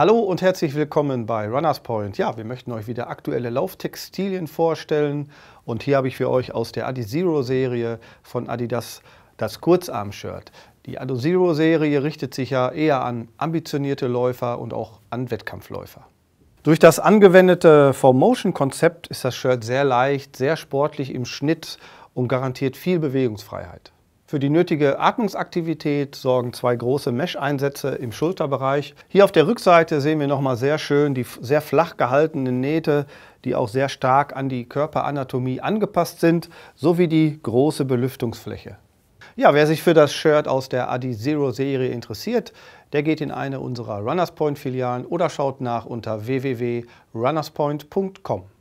Hallo und herzlich willkommen bei Runners Point. Ja, wir möchten euch wieder aktuelle Lauftextilien vorstellen und hier habe ich für euch aus der Adizero Serie von Adidas das Kurzarm-Shirt. Die Adizero Serie richtet sich ja eher an ambitionierte Läufer und auch an Wettkampfläufer. Durch das angewendete Formotion-Konzept ist das Shirt sehr leicht, sehr sportlich im Schnitt und garantiert viel Bewegungsfreiheit. Für die nötige Atmungsaktivität sorgen zwei große Mesh-Einsätze im Schulterbereich. Hier auf der Rückseite sehen wir nochmal sehr schön die sehr flach gehaltenen Nähte, die auch sehr stark an die Körperanatomie angepasst sind, sowie die große Belüftungsfläche. Ja, wer sich für das Shirt aus der Adi Zero Serie interessiert, der geht in eine unserer Runners Point Filialen oder schaut nach unter www.runnerspoint.com.